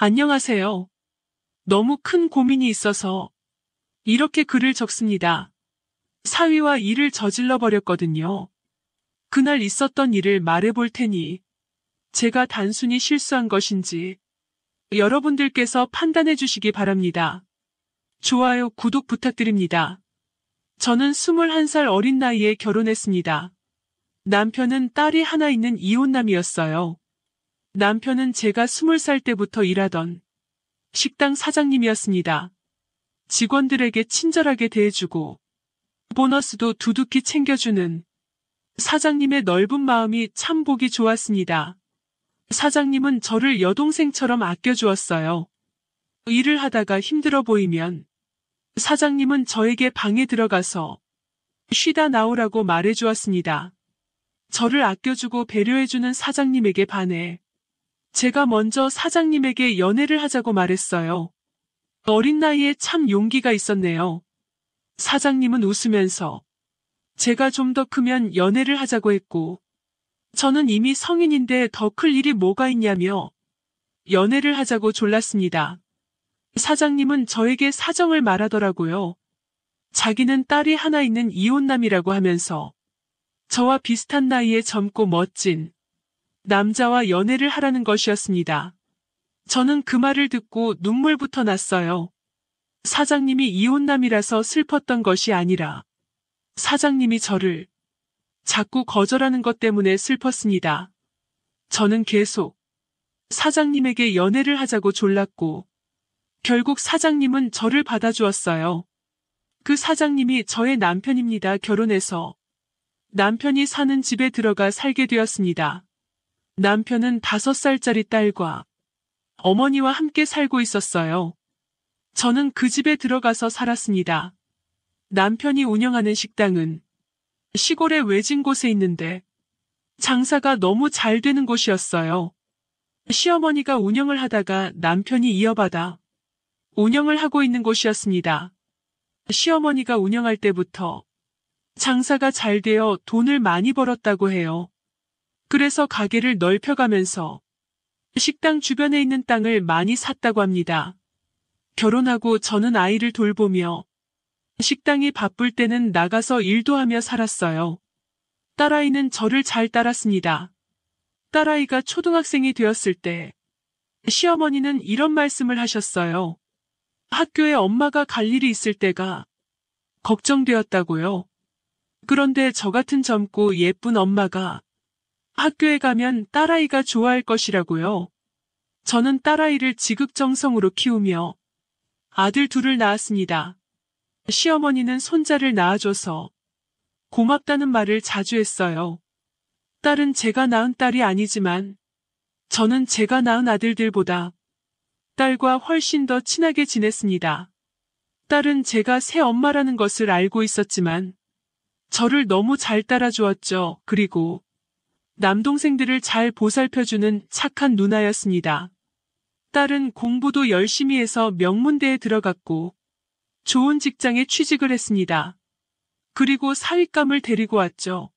안녕하세요. 너무 큰 고민이 있어서 이렇게 글을 적습니다. 사위와 일을 저질러 버렸거든요. 그날 있었던 일을 말해볼 테니 제가 단순히 실수한 것인지 여러분들께서 판단해 주시기 바랍니다. 좋아요, 구독 부탁드립니다. 저는 21살 어린 나이에 결혼했습니다. 남편은 딸이 하나 있는 이혼남이었어요. 남편은 제가 20살 때부터 일하던 식당 사장님이었습니다. 직원들에게 친절하게 대해주고 보너스도 두둑히 챙겨주는 사장님의 넓은 마음이 참 보기 좋았습니다. 사장님은 저를 여동생처럼 아껴주었어요. 일을 하다가 힘들어 보이면 사장님은 저에게 방에 들어가서 쉬다 나오라고 말해주었습니다. 저를 아껴주고 배려해주는 사장님에게 반해 제가 먼저 사장님에게 연애를 하자고 말했어요. 어린 나이에 참 용기가 있었네요. 사장님은 웃으면서 제가 좀 더 크면 연애를 하자고 했고 저는 이미 성인인데 더 클 일이 뭐가 있냐며 연애를 하자고 졸랐습니다. 사장님은 저에게 사정을 말하더라고요. 자기는 딸이 하나 있는 이혼남이라고 하면서 저와 비슷한 나이에 젊고 멋진 남자와 연애를 하라는 것이었습니다. 저는 그 말을 듣고 눈물부터 났어요. 사장님이 이혼남이라서 슬펐던 것이 아니라 사장님이 저를 자꾸 거절하는 것 때문에 슬펐습니다. 저는 계속 사장님에게 연애를 하자고 졸랐고 결국 사장님은 저를 받아주었어요. 그 사장님이 저의 남편입니다. 결혼해서 남편이 사는 집에 들어가 살게 되었습니다. 남편은 다섯 살짜리 딸과 어머니와 함께 살고 있었어요. 저는 그 집에 들어가서 살았습니다. 남편이 운영하는 식당은 시골의 외진 곳에 있는데 장사가 너무 잘 되는 곳이었어요. 시어머니가 운영을 하다가 남편이 이어받아 운영을 하고 있는 곳이었습니다. 시어머니가 운영할 때부터 장사가 잘 되어 돈을 많이 벌었다고 해요. 그래서 가게를 넓혀가면서 식당 주변에 있는 땅을 많이 샀다고 합니다. 결혼하고 저는 아이를 돌보며 식당이 바쁠 때는 나가서 일도 하며 살았어요. 딸아이는 저를 잘 따랐습니다. 딸아이가 초등학생이 되었을 때 시어머니는 이런 말씀을 하셨어요. 학교에 엄마가 갈 일이 있을 때가 걱정되었다고요. 그런데 저 같은 젊고 예쁜 엄마가 학교에 가면 딸아이가 좋아할 것이라고요. 저는 딸아이를 지극정성으로 키우며 아들 둘을 낳았습니다. 시어머니는 손자를 낳아줘서 고맙다는 말을 자주 했어요. 딸은 제가 낳은 딸이 아니지만 저는 제가 낳은 아들들보다 딸과 훨씬 더 친하게 지냈습니다. 딸은 제가 새 엄마라는 것을 알고 있었지만 저를 너무 잘 따라주었죠. 그리고 남동생들을 잘 보살펴주는 착한 누나였습니다. 딸은 공부도 열심히 해서 명문대에 들어갔고 좋은 직장에 취직을 했습니다. 그리고 사윗감을 데리고 왔죠.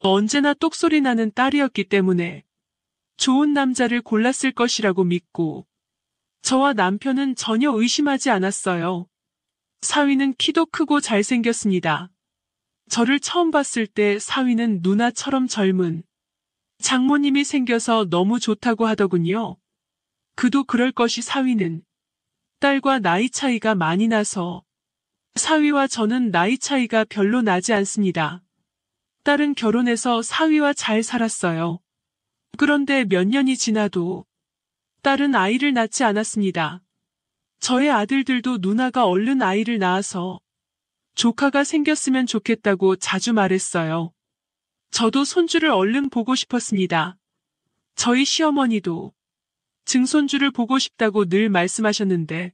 언제나 똑소리 나는 딸이었기 때문에 좋은 남자를 골랐을 것이라고 믿고 저와 남편은 전혀 의심하지 않았어요. 사위는 키도 크고 잘생겼습니다. 저를 처음 봤을 때 사위는 누나처럼 젊은 장모님이 생겨서 너무 좋다고 하더군요. 그도 그럴 것이 사위는 딸과 나이 차이가 많이 나서 사위와 저는 나이 차이가 별로 나지 않습니다. 딸은 결혼해서 사위와 잘 살았어요. 그런데 몇 년이 지나도 딸은 아이를 낳지 않았습니다. 저의 아들들도 누나가 얼른 아이를 낳아서 조카가 생겼으면 좋겠다고 자주 말했어요. 저도 손주를 얼른 보고 싶었습니다. 저희 시어머니도 증손주를 보고 싶다고 늘 말씀하셨는데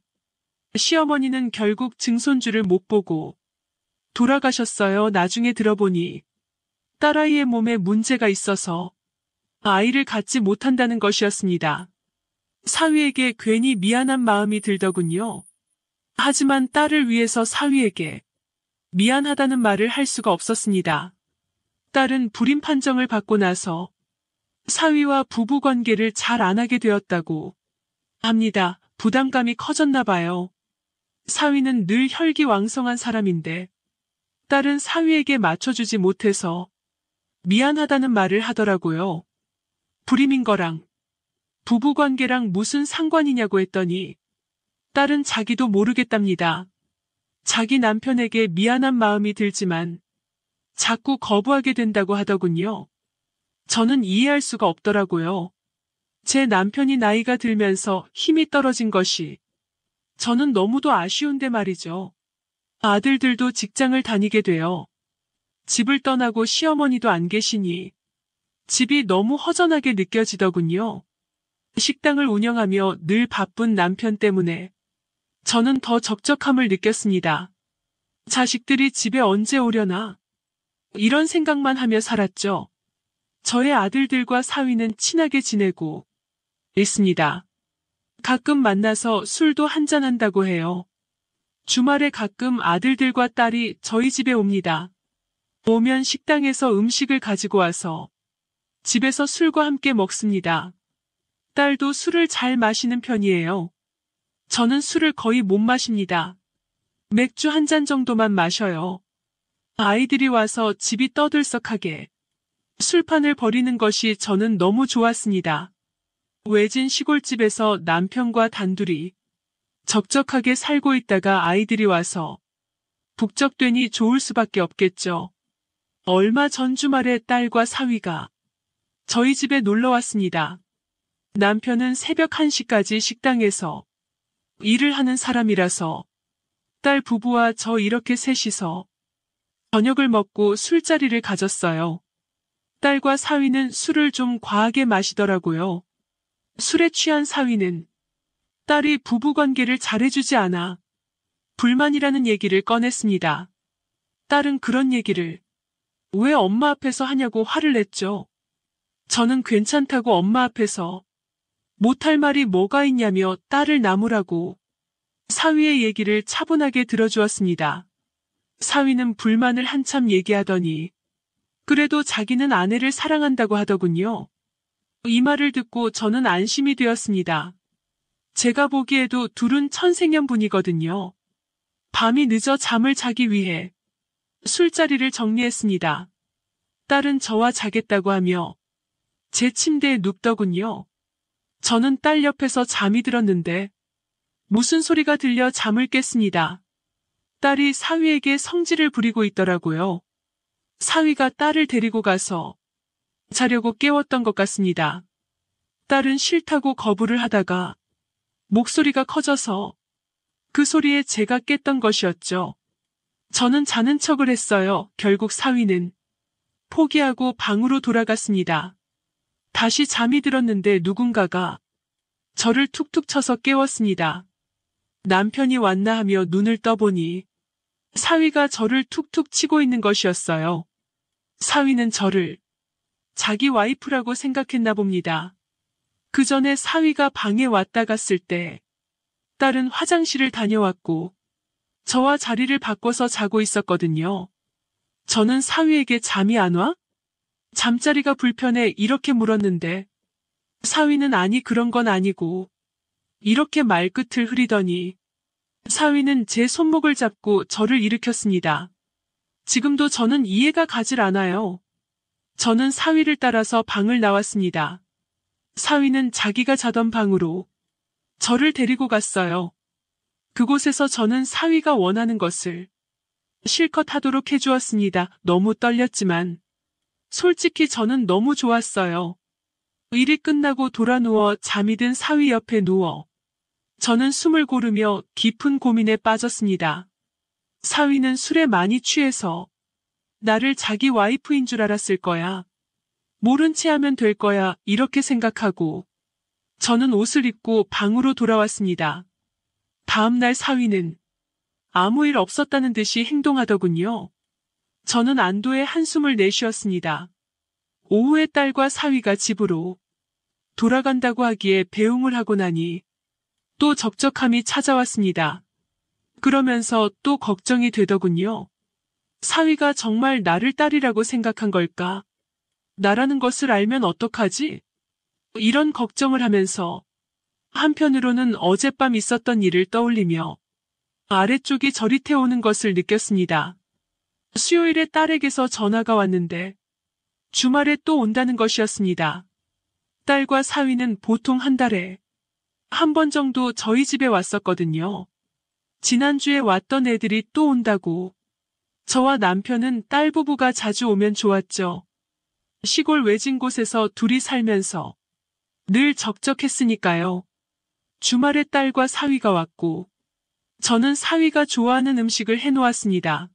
시어머니는 결국 증손주를 못 보고 돌아가셨어요. 나중에 들어보니 딸아이의 몸에 문제가 있어서 아이를 갖지 못한다는 것이었습니다. 사위에게 괜히 미안한 마음이 들더군요. 하지만 딸을 위해서 사위에게 미안하다는 말을 할 수가 없었습니다. 딸은 불임 판정을 받고 나서 사위와 부부 관계를 잘 안 하게 되었다고 합니다. 부담감이 커졌나 봐요. 사위는 늘 혈기왕성한 사람인데 딸은 사위에게 맞춰주지 못해서 미안하다는 말을 하더라고요. 불임인 거랑 부부관계랑 무슨 상관이냐고 했더니 딸은 자기도 모르겠답니다. 자기 남편에게 미안한 마음이 들지만 자꾸 거부하게 된다고 하더군요. 저는 이해할 수가 없더라고요. 제 남편이 나이가 들면서 힘이 떨어진 것이 저는 너무도 아쉬운데 말이죠. 아들들도 직장을 다니게 되어 집을 떠나고 시어머니도 안 계시니 집이 너무 허전하게 느껴지더군요. 식당을 운영하며 늘 바쁜 남편 때문에 저는 더 적적함을 느꼈습니다. 자식들이 집에 언제 오려나 이런 생각만 하며 살았죠. 저의 아들들과 사위는 친하게 지내고 있습니다. 가끔 만나서 술도 한잔한다고 해요. 주말에 가끔 아들들과 딸이 저희 집에 옵니다. 오면 식당에서 음식을 가지고 와서 집에서 술과 함께 먹습니다. 딸도 술을 잘 마시는 편이에요. 저는 술을 거의 못 마십니다. 맥주 한 잔 정도만 마셔요. 아이들이 와서 집이 떠들썩하게 술판을 벌이는 것이 저는 너무 좋았습니다. 외진 시골집에서 남편과 단둘이 적적하게 살고 있다가 아이들이 와서 북적되니 좋을 수밖에 없겠죠. 얼마 전 주말에 딸과 사위가 저희 집에 놀러 왔습니다. 남편은 새벽 1시까지 식당에서 일을 하는 사람이라서 딸 부부와 저 이렇게 셋이서 저녁을 먹고 술자리를 가졌어요. 딸과 사위는 술을 좀 과하게 마시더라고요. 술에 취한 사위는 딸이 부부관계를 잘해주지 않아 불만이라는 얘기를 꺼냈습니다. 딸은 그런 얘기를 왜 엄마 앞에서 하냐고 화를 냈죠. 저는 괜찮다고 엄마 앞에서 못할 말이 뭐가 있냐며 딸을 나무라고 사위의 얘기를 차분하게 들어주었습니다. 사위는 불만을 한참 얘기하더니 그래도 자기는 아내를 사랑한다고 하더군요. 이 말을 듣고 저는 안심이 되었습니다. 제가 보기에도 둘은 천생연분이거든요. 밤이 늦어 잠을 자기 위해 술자리를 정리했습니다. 딸은 저와 자겠다고 하며 제 침대에 눕더군요. 저는 딸 옆에서 잠이 들었는데 무슨 소리가 들려 잠을 깼습니다. 딸이 사위에게 성질을 부리고 있더라고요. 사위가 딸을 데리고 가서 자려고 깨웠던 것 같습니다. 딸은 싫다고 거부를 하다가 목소리가 커져서 그 소리에 제가 깼던 것이었죠. 저는 자는 척을 했어요. 결국 사위는 포기하고 방으로 돌아갔습니다. 다시 잠이 들었는데 누군가가 저를 툭툭 쳐서 깨웠습니다. 남편이 왔나 하며 눈을 떠보니 사위가 저를 툭툭 치고 있는 것이었어요. 사위는 저를 자기 와이프라고 생각했나 봅니다. 그 전에 사위가 방에 왔다 갔을 때 딸은 화장실을 다녀왔고 저와 자리를 바꿔서 자고 있었거든요. 저는 사위에게 잠이 안 와? 잠자리가 불편해 이렇게 물었는데 사위는 아니 그런 건 아니고 이렇게 말끝을 흐리더니 사위는 제 손목을 잡고 저를 일으켰습니다. 지금도 저는 이해가 가질 않아요. 저는 사위를 따라서 방을 나왔습니다. 사위는 자기가 자던 방으로 저를 데리고 갔어요. 그곳에서 저는 사위가 원하는 것을 실컷 하도록 해주었습니다. 너무 떨렸지만 솔직히 저는 너무 좋았어요. 일이 끝나고 돌아 누워 잠이 든 사위 옆에 누워 저는 숨을 고르며 깊은 고민에 빠졌습니다. 사위는 술에 많이 취해서 나를 자기 와이프인 줄 알았을 거야. 모른 체 하면 될 거야 이렇게 생각하고 저는 옷을 입고 방으로 돌아왔습니다. 다음날 사위는 아무 일 없었다는 듯이 행동하더군요. 저는 안도의 한숨을 내쉬었습니다. 오후에 딸과 사위가 집으로 돌아간다고 하기에 배웅을 하고 나니 또 적적함이 찾아왔습니다. 그러면서 또 걱정이 되더군요. 사위가 정말 나를 딸이라고 생각한 걸까? 나라는 것을 알면 어떡하지? 이런 걱정을 하면서 한편으로는 어젯밤 있었던 일을 떠올리며 아래쪽이 저릿해오는 것을 느꼈습니다. 수요일에 딸에게서 전화가 왔는데 주말에 또 온다는 것이었습니다. 딸과 사위는 보통 한 달에 한번 정도 저희 집에 왔었거든요. 지난주에 왔던 애들이 또 온다고. 저와 남편은 딸 부부가 자주 오면 좋았죠. 시골 외진 곳에서 둘이 살면서 늘 적적했으니까요. 주말에 딸과 사위가 왔고 저는 사위가 좋아하는 음식을 해놓았습니다.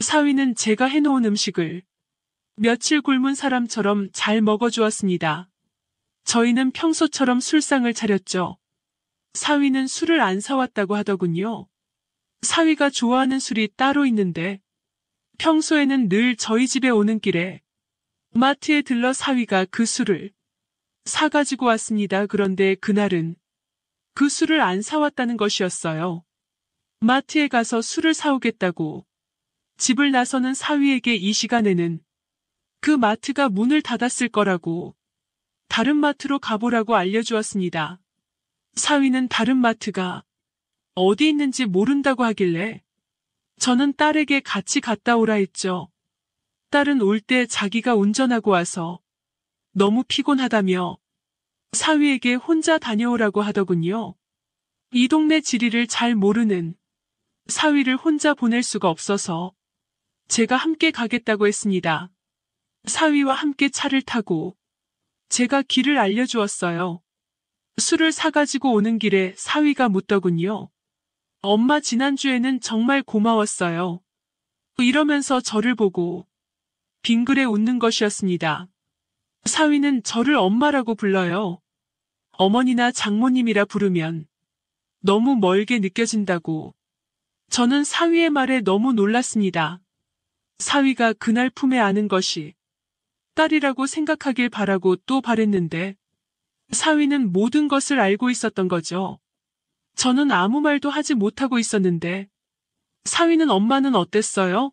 사위는 제가 해놓은 음식을 며칠 굶은 사람처럼 잘 먹어주었습니다. 저희는 평소처럼 술상을 차렸죠. 사위는 술을 안 사왔다고 하더군요. 사위가 좋아하는 술이 따로 있는데 평소에는 늘 저희 집에 오는 길에 마트에 들러 사위가 그 술을 사가지고 왔습니다. 그런데 그날은 그 술을 안 사왔다는 것이었어요. 마트에 가서 술을 사오겠다고 집을 나서는 사위에게 이 시간에는 그 마트가 문을 닫았을 거라고 다른 마트로 가보라고 알려주었습니다. 사위는 다른 마트가 어디 있는지 모른다고 하길래 저는 딸에게 같이 갔다 오라 했죠. 딸은 올 때 자기가 운전하고 와서 너무 피곤하다며 사위에게 혼자 다녀오라고 하더군요. 이 동네 지리를 잘 모르는 사위를 혼자 보낼 수가 없어서 제가 함께 가겠다고 했습니다. 사위와 함께 차를 타고 제가 길을 알려주었어요. 술을 사가지고 오는 길에 사위가 묻더군요. 엄마 지난주에는 정말 고마웠어요. 이러면서 저를 보고 빙그레 웃는 것이었습니다. 사위는 저를 엄마라고 불러요. 어머니나 장모님이라 부르면 너무 멀게 느껴진다고. 저는 사위의 말에 너무 놀랐습니다. 사위가 그날 품에 안은 것이 딸이라고 생각하길 바라고 또 바랬는데 사위는 모든 것을 알고 있었던 거죠. 저는 아무 말도 하지 못하고 있었는데 사위는 엄마는 어땠어요?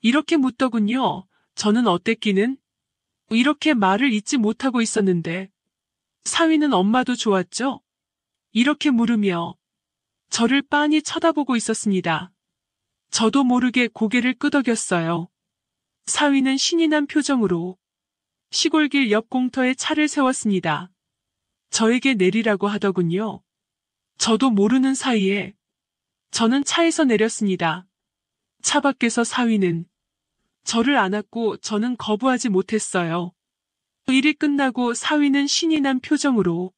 이렇게 묻더군요. 저는 어땠기는 이렇게 말을 잊지 못하고 있었는데 사위는 엄마도 좋았죠? 이렇게 물으며 저를 빤히 쳐다보고 있었습니다. 저도 모르게 고개를 끄덕였어요. 사위는 신이 난 표정으로 시골길 옆 공터에 차를 세웠습니다. 저에게 내리라고 하더군요. 저도 모르는 사이에 저는 차에서 내렸습니다. 차 밖에서 사위는 저를 안았고 저는 거부하지 못했어요. 그 일이 끝나고 사위는 신이 난 표정으로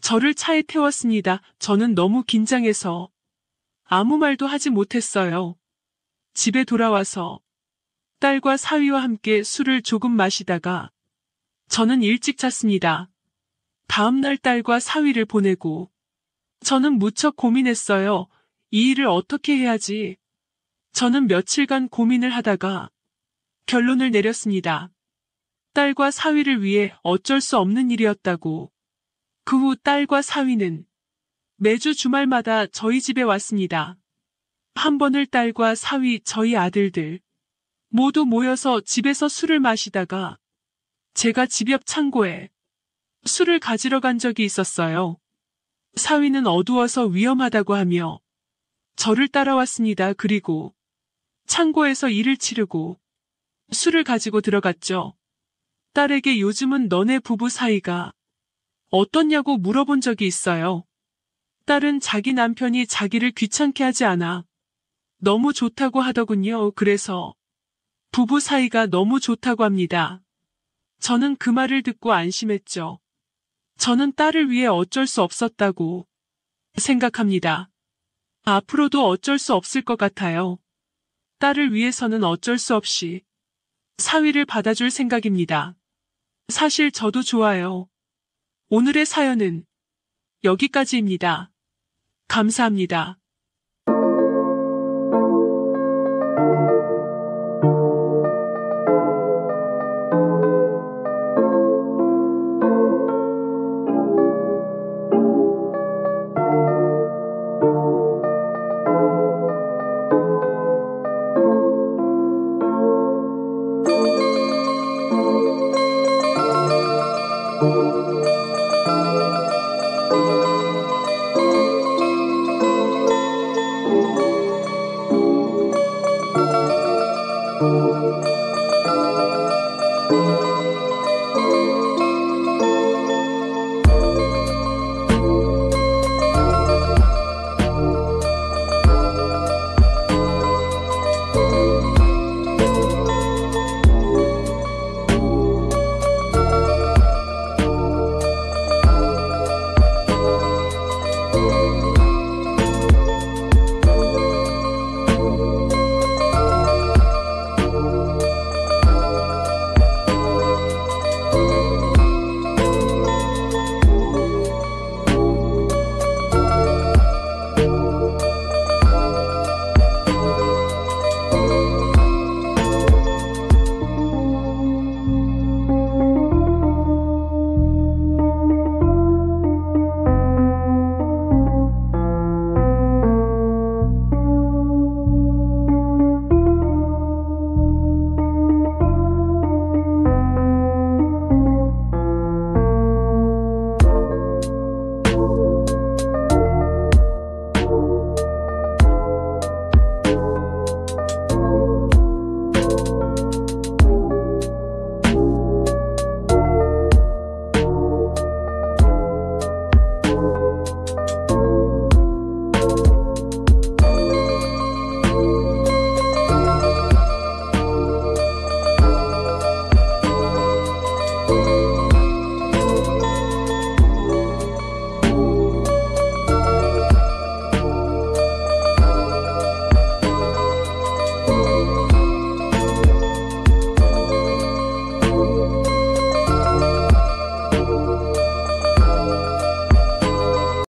저를 차에 태웠습니다. 저는 너무 긴장해서 아무 말도 하지 못했어요. 집에 돌아와서 딸과 사위와 함께 술을 조금 마시다가 저는 일찍 잤습니다. 다음날 딸과 사위를 보내고 저는 무척 고민했어요. 이 일을 어떻게 해야지. 저는 며칠간 고민을 하다가 결론을 내렸습니다. 딸과 사위를 위해 어쩔 수 없는 일이었다고. 그 후 딸과 사위는 매주 주말마다 저희 집에 왔습니다. 한 번을 딸과 사위 저희 아들들, 모두 모여서 집에서 술을 마시다가 제가 집 옆 창고에 술을 가지러 간 적이 있었어요. 사위는 어두워서 위험하다고 하며 저를 따라왔습니다. 그리고 창고에서 일을 치르고 술을 가지고 들어갔죠. 딸에게 요즘은 너네 부부 사이가 어떻냐고 물어본 적이 있어요. 딸은 자기 남편이 자기를 귀찮게 하지 않아 너무 좋다고 하더군요. 그래서 부부 사이가 너무 좋다고 합니다. 저는 그 말을 듣고 안심했죠. 저는 딸을 위해 어쩔 수 없었다고 생각합니다. 앞으로도 어쩔 수 없을 것 같아요. 딸을 위해서는 어쩔 수 없이 사위를 받아줄 생각입니다. 사실 저도 좋아요. 오늘의 사연은 여기까지입니다. 감사합니다. you.